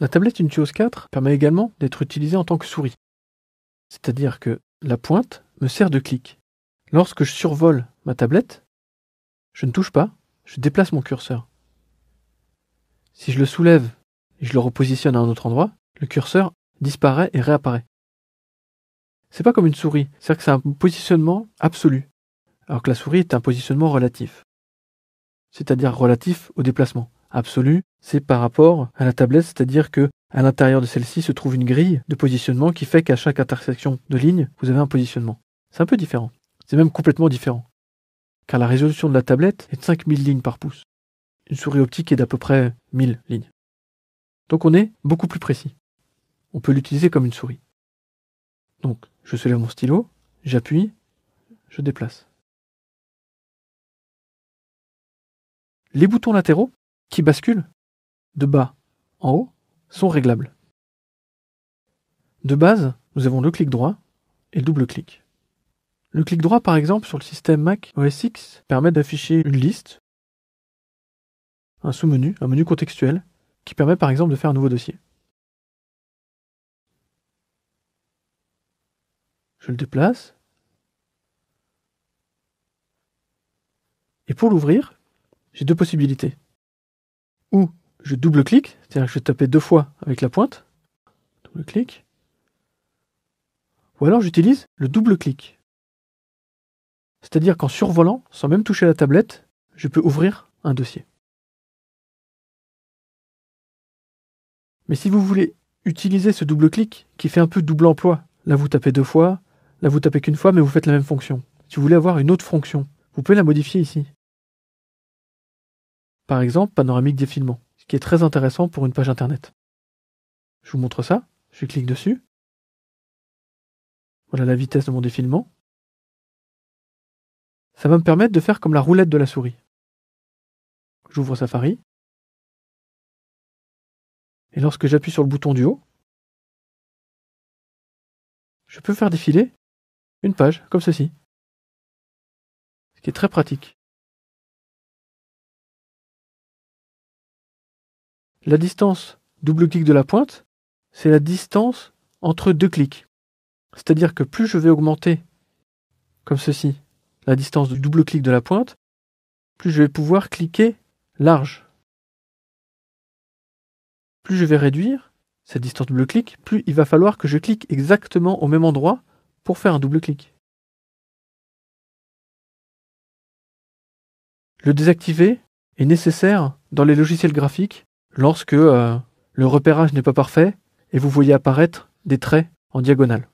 La tablette Intuos 4 permet également d'être utilisée en tant que souris. C'est-à-dire que la pointe me sert de clic. Lorsque je survole ma tablette, je ne touche pas, je déplace mon curseur. Si je le soulève et je le repositionne à un autre endroit, le curseur disparaît et réapparaît. C'est pas comme une souris, c'est-à-dire que c'est un positionnement absolu, alors que la souris est un positionnement relatif, c'est-à-dire relatif au déplacement absolue, c'est par rapport à la tablette, c'est-à-dire que à l'intérieur de celle-ci se trouve une grille de positionnement qui fait qu'à chaque intersection de ligne, vous avez un positionnement. C'est un peu différent. C'est même complètement différent. Car la résolution de la tablette est de 5000 lignes par pouce. Une souris optique est d'à peu près 1000 lignes. Donc on est beaucoup plus précis. On peut l'utiliser comme une souris. Donc, je soulève mon stylo, j'appuie, je déplace. Les boutons latéraux qui basculent de bas en haut sont réglables. De base, nous avons le clic droit et le double clic. Le clic droit, par exemple, sur le système Mac OS X permet d'afficher une liste, un sous-menu, un menu contextuel, qui permet par exemple de faire un nouveau dossier. Je le déplace. Et pour l'ouvrir, j'ai deux possibilités. Ou je double-clique, c'est-à-dire que je vais taper deux fois avec la pointe, double-clic, ou alors j'utilise le double-clic. C'est-à-dire qu'en survolant, sans même toucher la tablette, je peux ouvrir un dossier. Mais si vous voulez utiliser ce double-clic qui fait un peu double emploi, là vous tapez deux fois, là vous tapez qu'une fois, mais vous faites la même fonction. Si vous voulez avoir une autre fonction, vous pouvez la modifier ici par exemple panoramique défilement, ce qui est très intéressant pour une page internet. Je vous montre ça, je clique dessus. Voilà la vitesse de mon défilement. Ça va me permettre de faire comme la roulette de la souris. J'ouvre Safari. Et lorsque j'appuie sur le bouton du haut, je peux faire défiler une page comme ceci. Ce qui est très pratique. La distance double clic de la pointe, c'est la distance entre deux clics. C'est-à-dire que plus je vais augmenter, comme ceci, la distance du double clic de la pointe, plus je vais pouvoir cliquer large. Plus je vais réduire cette distance double clic, plus il va falloir que je clique exactement au même endroit pour faire un double clic. Le désactiver est nécessaire dans les logiciels graphiques lorsque euh, le repérage n'est pas parfait et vous voyez apparaître des traits en diagonale.